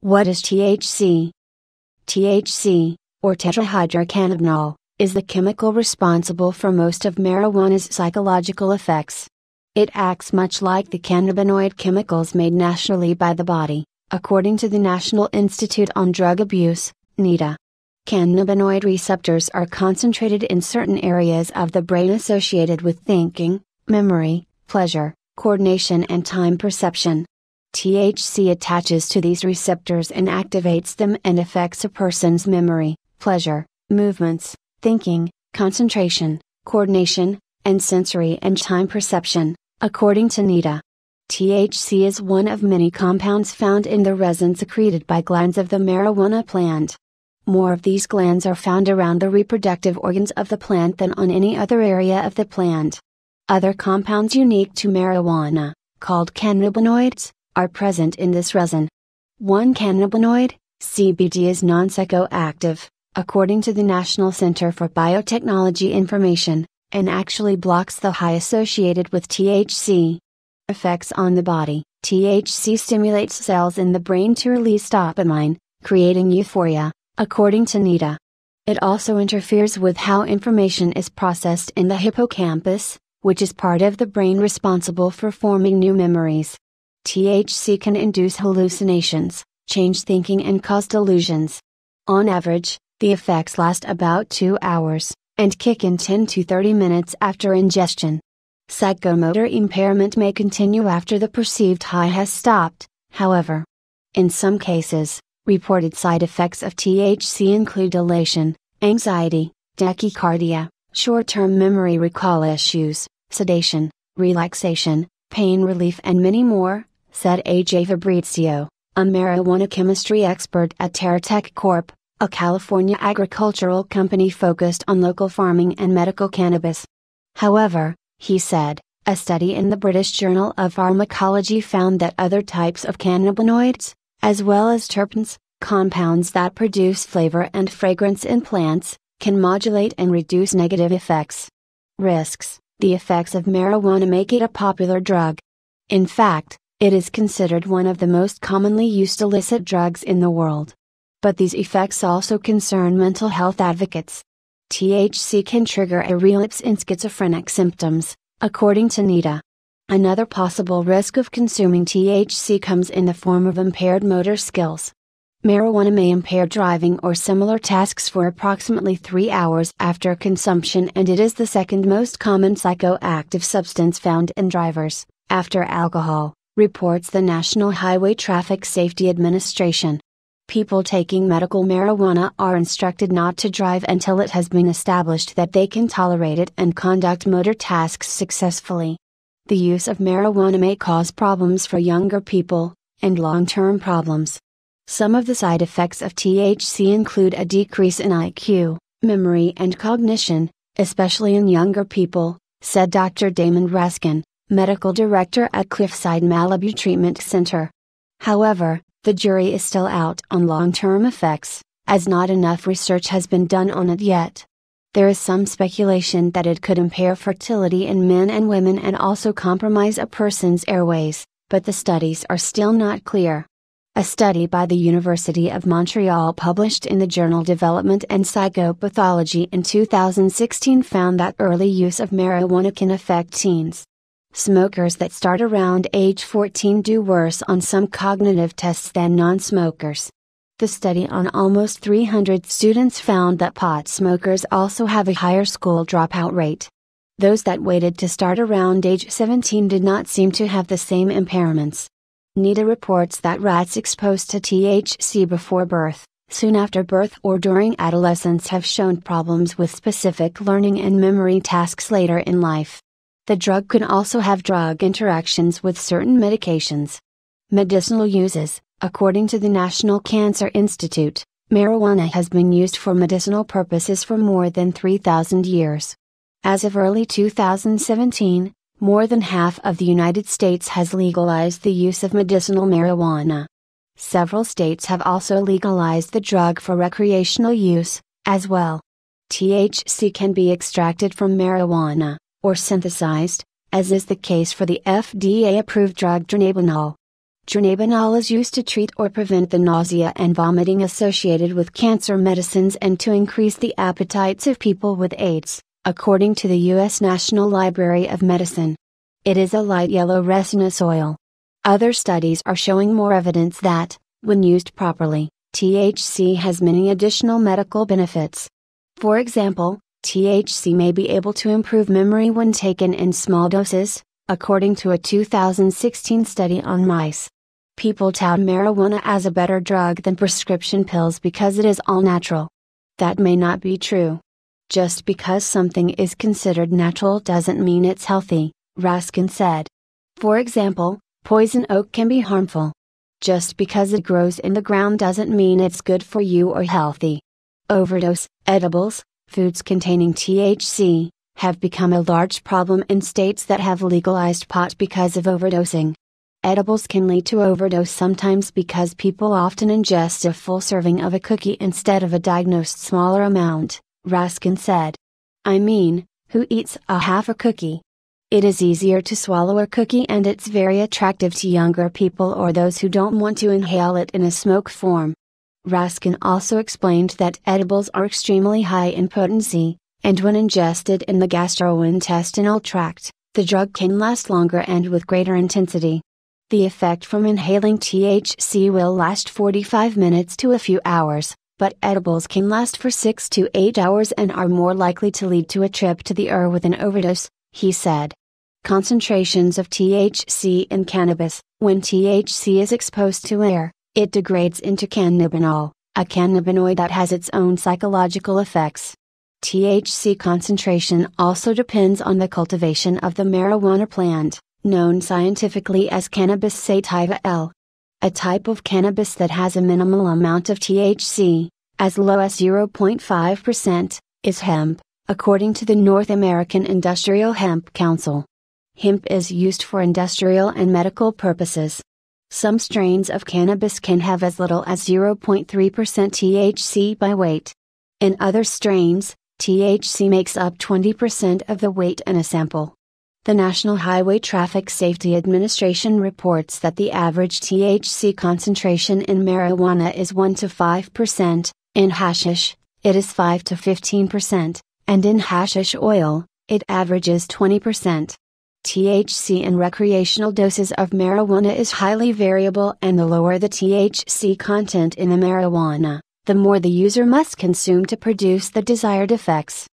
What is THC? THC, or tetrahydrocannabinol, is the chemical responsible for most of marijuana's psychological effects. It acts much like the cannabinoid chemicals made naturally by the body, according to the National Institute on Drug Abuse, NIDA. Cannabinoid receptors are concentrated in certain areas of the brain associated with thinking, memory, pleasure, coordination, and time perception. THC attaches to these receptors and activates them and affects a person's memory, pleasure, movements, thinking, concentration, coordination, and sensory and time perception, according to NIDA. THC is one of many compounds found in the resin secreted by glands of the marijuana plant. More of these glands are found around the reproductive organs of the plant than on any other area of the plant. Other compounds unique to marijuana, called cannabinoids, are present in this resin. 1 cannabinoid, CBD is non psychoactive, according to the National Center for Biotechnology Information, and actually blocks the high associated with THC. Effects on the body THC stimulates cells in the brain to release dopamine, creating euphoria, according to NIDA. It also interferes with how information is processed in the hippocampus, which is part of the brain responsible for forming new memories. THC can induce hallucinations, change thinking, and cause delusions. On average, the effects last about 2 hours, and kick in 10 to 30 minutes after ingestion. Psychomotor impairment may continue after the perceived high has stopped, however. In some cases, reported side effects of THC include elation, anxiety, tachycardia, short term memory recall issues, sedation, relaxation, pain relief, and many more said AJ Fabrizio, a marijuana chemistry expert at TerraTech Corp., a California agricultural company focused on local farming and medical cannabis. However, he said, a study in the British Journal of Pharmacology found that other types of cannabinoids, as well as terpenes, compounds that produce flavor and fragrance in plants, can modulate and reduce negative effects. Risks The effects of marijuana make it a popular drug. In fact, it is considered one of the most commonly used illicit drugs in the world. But these effects also concern mental health advocates. THC can trigger a relapse in schizophrenic symptoms, according to NIDA. Another possible risk of consuming THC comes in the form of impaired motor skills. Marijuana may impair driving or similar tasks for approximately three hours after consumption, and it is the second most common psychoactive substance found in drivers, after alcohol reports the National Highway Traffic Safety Administration. People taking medical marijuana are instructed not to drive until it has been established that they can tolerate it and conduct motor tasks successfully. The use of marijuana may cause problems for younger people, and long term problems. Some of the side effects of THC include a decrease in IQ, memory, and cognition, especially in younger people, said Dr. Damon Raskin medical director at Cliffside Malibu Treatment Center. However, the jury is still out on long term effects, as not enough research has been done on it yet. There is some speculation that it could impair fertility in men and women and also compromise a person's airways, but the studies are still not clear. A study by the University of Montreal published in the journal Development and Psychopathology in 2016 found that early use of marijuana can affect teens Smokers that start around age 14 do worse on some cognitive tests than non smokers. The study on almost 300 students found that pot smokers also have a higher school dropout rate. Those that waited to start around age 17 did not seem to have the same impairments. NIDA reports that rats exposed to THC before birth, soon after birth, or during adolescence have shown problems with specific learning and memory tasks later in life the drug can also have drug interactions with certain medications. Medicinal uses According to the National Cancer Institute, marijuana has been used for medicinal purposes for more than 3,000 years. As of early 2017, more than half of the United States has legalized the use of medicinal marijuana. Several states have also legalized the drug for recreational use, as well. THC can be extracted from marijuana or synthesized, as is the case for the FDA approved drug dronabinol. Dronabinol is used to treat or prevent the nausea and vomiting associated with cancer medicines and to increase the appetites of people with AIDS, according to the U.S. National Library of Medicine. It is a light yellow resinous oil. Other studies are showing more evidence that, when used properly, THC has many additional medical benefits. For example, THC may be able to improve memory when taken in small doses, according to a 2016 study on mice. People tout marijuana as a better drug than prescription pills because it is all natural. That may not be true. Just because something is considered natural doesn't mean it's healthy, Raskin said. For example, poison oak can be harmful. Just because it grows in the ground doesn't mean it's good for you or healthy. Overdose, edibles, foods containing THC, have become a large problem in states that have legalized pot because of overdosing. Edibles can lead to overdose sometimes because people often ingest a full serving of a cookie instead of a diagnosed smaller amount, Raskin said. I mean, who eats a half a cookie? It is easier to swallow a cookie and it's very attractive to younger people or those who don't want to inhale it in a smoke form. Raskin also explained that edibles are extremely high in potency, and when ingested in the gastrointestinal tract, the drug can last longer and with greater intensity. The effect from inhaling THC will last 45 minutes to a few hours, but edibles can last for 6 to 8 hours and are more likely to lead to a trip to the ER with an overdose, he said. Concentrations of THC in cannabis, when THC is exposed to air, it degrades into cannabinol, a cannabinoid that has its own psychological effects. THC concentration also depends on the cultivation of the marijuana plant, known scientifically as Cannabis sativa L. A type of cannabis that has a minimal amount of THC, as low as 0.5%, is hemp, according to the North American Industrial Hemp Council. Hemp is used for industrial and medical purposes, some strains of cannabis can have as little as 0.3% THC by weight. In other strains, THC makes up 20% of the weight in a sample. The National Highway Traffic Safety Administration reports that the average THC concentration in marijuana is 1 to 5%, in hashish, it is 5 to 15%, and in hashish oil, it averages 20%. THC in recreational doses of marijuana is highly variable, and the lower the THC content in the marijuana, the more the user must consume to produce the desired effects.